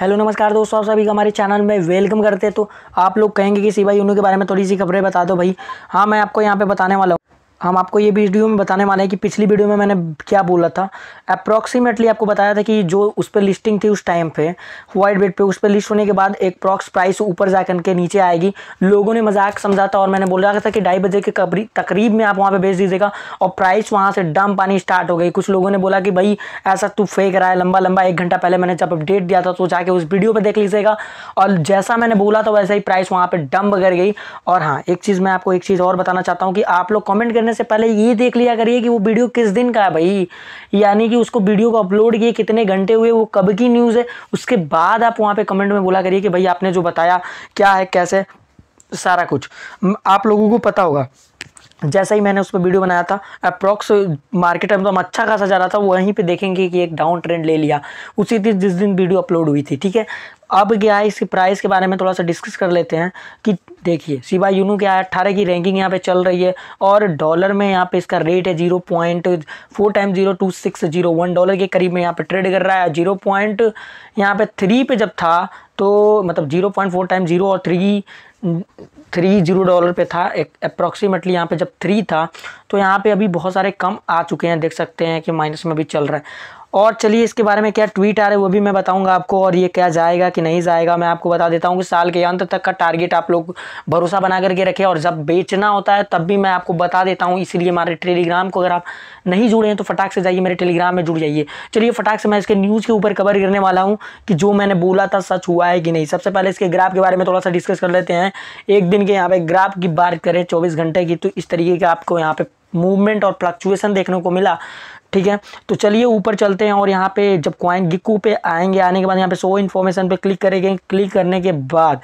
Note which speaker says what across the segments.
Speaker 1: hello नमस्कार दोस्तों आप सभी का हमारे चैनल में वेलकम करते हैं तो आप लोग कहेंगे कि सिवाई भाई उन्हों के बारे में थोड़ी सी खबरें बता दो भाई हाँ मैं आपको यहाँ पे बताने वाला हूँ हम आपको ये वीडियो में बताने वाले हैं कि पिछली वीडियो में मैंने क्या बोला था अप्रॉक्सीमेटली आपको बताया था कि जो उस पर लिस्टिंग थी उस टाइम पे वाइट बेड पे उस पर लिस्ट होने के बाद एक प्रॉक्स प्राइस ऊपर जा के नीचे आएगी लोगों ने मजाक समझा था और मैंने बोला था कि ढाई बजे के तकरीब में आप वहाँ पर भेज दीजिएगा और प्राइस वहाँ से डम पानी स्टार्ट हो गई कुछ लोगों ने बोला कि भाई ऐसा तू फेंक रहा है लंबा लंबा एक घंटा पहले मैंने जब अपडेट दिया था तो जाके उस वीडियो पर देख लीजिएगा और जैसा मैंने बोला था वैसा ही प्राइस वहाँ पर डम कर गई और हाँ एक चीज़ मैं आपको एक चीज़ और बताना चाहता हूँ कि आप लोग कॉमेंट करने से पहले ये देख लिया करिए कि वो वीडियो किस दिन का है भाई यानी कि उसको वीडियो को अपलोड किए कितने घंटे हुए वो कब की न्यूज़ है उसके बाद आप वहाँ पे कमेंट में बोला करिए कि भाई आपने जो बताया क्या है कैसे सारा कुछ आप लोगों को पता होगा जैसा ही मैंने उस पर वीडियो बनाया था अप्रॉक्स मार्केट में तो हम अच्छा खासा जा रहा था वहीं पे देखेंगे कि एक डाउन ट्रेंड ले लिया उसी दिन जिस दिन वीडियो अपलोड हुई थी ठीक है अब क्या है इसकी प्राइस के बारे में थोड़ा सा डिस्कस कर लेते हैं कि देखिए सिवा यूनू क्या है अट्ठारह की रैंकिंग यहाँ पे चल रही है और डॉलर में यहाँ पे इसका रेट है zero point four time zero two six zero one dollar के करीब में यहाँ पे ट्रेड कर रहा है जीरो पॉइंट यहाँ पे थ्री पे जब था तो मतलब zero point four time zero और थ्री थ्री जीरो डॉलर पे था अप्रॉक्सीमेटली यहाँ पे जब थ्री था तो यहाँ पे अभी बहुत सारे कम आ चुके हैं देख सकते हैं कि माइनस में भी चल रहा है और चलिए इसके बारे में क्या ट्वीट आ रहे वो भी मैं बताऊंगा आपको और ये क्या जाएगा कि नहीं जाएगा मैं आपको बता देता हूँ कि साल के अंत तक का टारगेट आप लोग भरोसा बना करके रखें और जब बेचना होता है तब भी मैं आपको बता देता हूँ इसीलिए हमारे टेलीग्राम को अगर आप नहीं जुड़े हैं तो फटाक से जाइए मेरे टेलीग्राम में जुड़ जाइए चलिए फटाक से मैं इसके न्यूज़ के ऊपर कवर करने वाला हूँ कि जो मैंने बोला था सच हुआ है कि नहीं सबसे पहले इसके ग्राफ के बारे में थोड़ा सा डिस्कस कर लेते हैं एक दिन के यहाँ पे ग्राफ की बात करें चौबीस घंटे की तो इस तरीके का आपको यहाँ पे मूवमेंट और फ्लक्चुएसन देखने को मिला ठीक है तो चलिए ऊपर चलते हैं और यहाँ पे जब क्वाइन गिक्कू पे आएंगे आने के बाद यहाँ पे सो इन्फॉर्मेशन पे क्लिक करेंगे क्लिक करने के बाद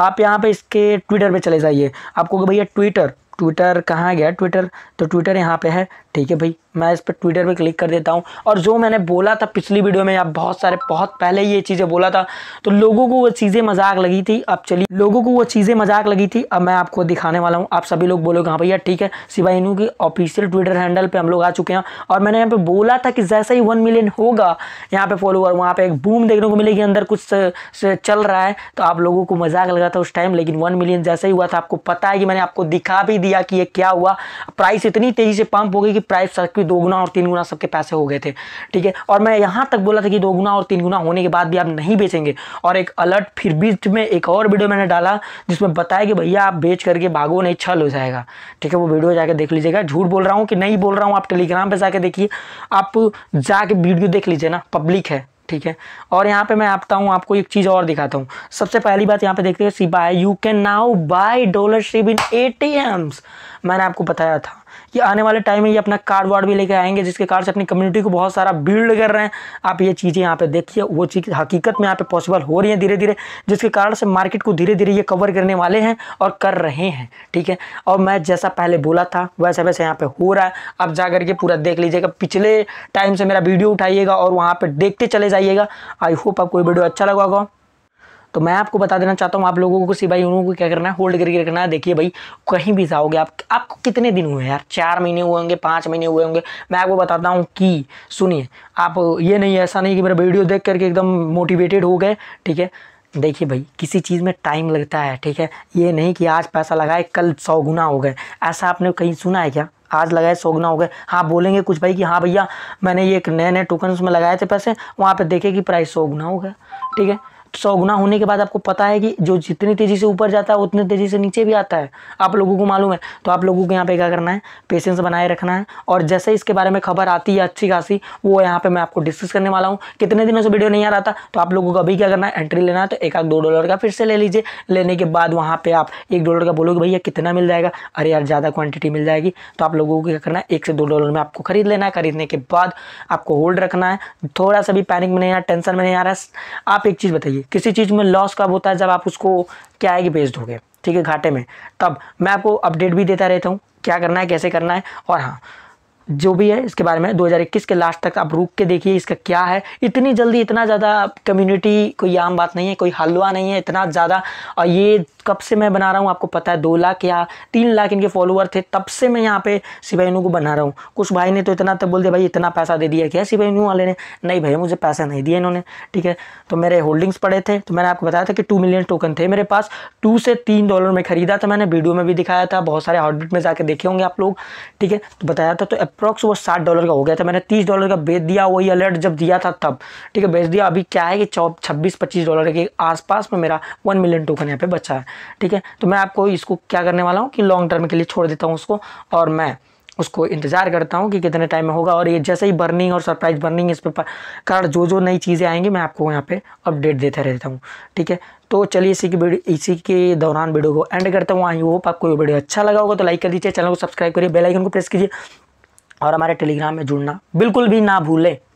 Speaker 1: आप यहाँ पे इसके ट्विटर पे चले जाइए आपको भैया ट्विटर ट्विटर कहाँ गया ट्विटर तो ट्विटर यहाँ पे है ठीक है भाई मैं इस पर ट्विटर पे क्लिक कर देता हूँ और जो मैंने बोला था पिछली वीडियो में आप बहुत सारे बहुत पहले ये चीज़ें बोला था तो लोगों को वो चीज़ें मजाक लगी थी अब चलिए लोगों को वो चीज़ें मजाक लगी थी अब मैं आपको दिखाने वाला हूँ आप सभी लोग बोलोगे हाँ भैया ठीक है सिवाय इनू की ऑफिशियल ट्विटर हैंडल पर हम लोग आ चुके हैं और मैंने यहाँ पर बोला था कि जैसा ही वन मिलियन होगा यहाँ पर फॉलोअर वहाँ पर एक बूम देखने को मिलेगी अंदर कुछ चल रहा है तो आप लोगों को मजाक लगा था उस टाइम लेकिन वन मिलियन जैसा ही हुआ था आपको पता है कि मैंने आपको दिखा भी दिया दिया कि ये क्या हुआ प्राइस इतनी तेज़ी से पंप हो गई कि प्राइस सबकी दो गुना और तीन गुना सबके पैसे हो गए थे ठीक है और मैं यहाँ तक बोला था कि दो गुना और तीन गुना होने के बाद भी आप नहीं बेचेंगे और एक अलर्ट फिर बीच में एक और वीडियो मैंने डाला जिसमें बताया कि भैया आप बेच करके भागो नहीं छल हो जाएगा ठीक है वो वीडियो जाकर देख लीजिएगा झूठ बोल रहा हूँ कि नहीं बोल रहा हूँ आप टेलीग्राम पर जाके देखिए आप जाके वीडियो देख लीजिए ना पब्लिक है ठीक है और यहाँ पे मैं आपता हूँ आपको एक चीज़ और दिखाता हूँ सबसे पहली बात यहाँ पे देखते हैं see by you can now buy dollar ship in a मैंने आपको बताया था ये आने वाले टाइम में ये अपना कार्ड वार्ड भी लेके आएंगे जिसके कारण से अपनी कम्युनिटी को बहुत सारा बिल्ड कर रहे हैं आप ये चीज़ें यहाँ पे देखिए वो चीज़ हकीकत में यहाँ पे पॉसिबल हो रही है धीरे धीरे जिसके कारण से मार्केट को धीरे धीरे ये कवर करने वाले हैं और कर रहे हैं ठीक है और मैं जैसा पहले बोला था वैसे वैसे यहाँ पर हो रहा है आप जा करके पूरा देख लीजिएगा पिछले टाइम से मेरा वीडियो उठाइएगा और वहाँ पर देखते चले जाइएगा आई होप आपको वीडियो अच्छा लगा होगा तो मैं आपको बता देना चाहता हूँ आप लोगों को सी भाई उन्होंने क्या करना है होल्ड करके रखना है देखिए भाई कहीं भी जाओगे आप आपको कितने दिन हुए यार चार महीने हुए होंगे पाँच महीने हुए होंगे मैं आपको बताता हूँ कि सुनिए आप ये नहीं ऐसा नहीं कि मेरा वीडियो देख करके एकदम मोटिवेटेड हो गए ठीक है देखिए भाई किसी चीज़ में टाइम लगता है ठीक है ये नहीं कि आज पैसा लगाए कल सौ गुना हो गए ऐसा आपने कहीं सुना है क्या आज लगाए सौ गुना हो गए हाँ बोलेंगे कुछ भाई कि हाँ भैया मैंने ये एक नए नए टोकन में लगाए थे पैसे वहाँ पर देखे कि प्राइस सौ गुना हो गया ठीक है सौगुना होने के बाद आपको पता है कि जो जितनी तेज़ी से ऊपर जाता है उतनी तेज़ी से नीचे भी आता है आप लोगों को मालूम है तो आप लोगों को यहाँ पे क्या करना है पेशेंस बनाए रखना है और जैसे इसके बारे में खबर आती है अच्छी खासी वो यहाँ पे मैं आपको डिस्कस करने वाला हूँ कितने दिनों से वीडियो नहीं आ रहा था तो आप लोगों को अभी क्या करना है एंट्री लेना है तो एक आध दो डॉलर का फिर से ले लीजिए लेने के बाद वहाँ पर आप एक डॉलर का बोलोगे भैया कितना मिल जाएगा अरे यार ज़्यादा क्वान्टिटी मिल जाएगी तो आप लोगों को क्या करना है एक से दो डॉलर में आपको खरीद लेना है खरीदने के बाद आपको होल्ड रखना है थोड़ा सा भी पैनिक में नहीं आ टेंशन में नहीं आ रहा है आप एक चीज़ बताइए किसी चीज़ में लॉस कब होता है जब आप उसको क्या है कि बेच दोगे ठीक है घाटे में तब मैं आपको अपडेट भी देता रहता हूँ क्या करना है कैसे करना है और हाँ जो भी है इसके बारे में 2021 के लास्ट तक आप रुक के देखिए इसका क्या है इतनी जल्दी इतना ज़्यादा कम्युनिटी कोई आम बात नहीं है कोई हलवा नहीं है इतना ज़्यादा और ये कब से मैं बना रहा हूँ आपको पता है दो लाख या तीन लाख इनके फॉलोअर थे तब से मैं यहाँ पे सिवाइनू को बना रहा हूँ कुछ भाई ने तो इतना तब बोल दिया भाई इतना पैसा दे दिया क्या सिवाइनू वाले ने नहीं भाई मुझे पैसा नहीं दिया इन्होंने ठीक है तो मेरे होल्डिंग्स पड़े थे तो मैंने आपको बताया था कि टू मिलियन टोकन थे मेरे पास टू से तीन डॉलर में ख़रीदा था मैंने वीडियो में भी दिखाया था बहुत सारे हॉटबिट में जाकर देखे होंगे आप लोग ठीक है तो बताया था तो अप्रॉक्स वो साठ डॉलर का हो गया था मैंने तीस डॉलर का बेच दिया वही अलर्ट जब दिया था तब ठीक है बेच दिया अभी क्या है कि छब्बीस पच्चीस डॉलर के आसपास में मेरा वन मिलियन टोकन यहाँ पे बचा है ठीक है तो मैं आपको इसको क्या करने वाला हूँ कि लॉन्ग टर्म के लिए छोड़ देता हूँ उसको और मैं उसको इंतज़ार करता हूँ कि कितने टाइम में होगा और ये जैसे ही बर्निंग और सरप्राइज बर्निंग इस पर कारण जो जो नई चीज़ें आएंगी मैं आपको यहाँ पे अपडेट देते रहता हूँ ठीक है तो चलिए इसी की इसी के दौरान वीडियो को एंड करता हूँ आई होप आपको ये वीडियो अच्छा लगा होगा तो लाइक कर दीजिए चैनल को सब्सक्राइब करिए बेलाइकन को प्रेस कीजिए और हमारे टेलीग्राम में जुड़ना बिल्कुल भी ना भूलें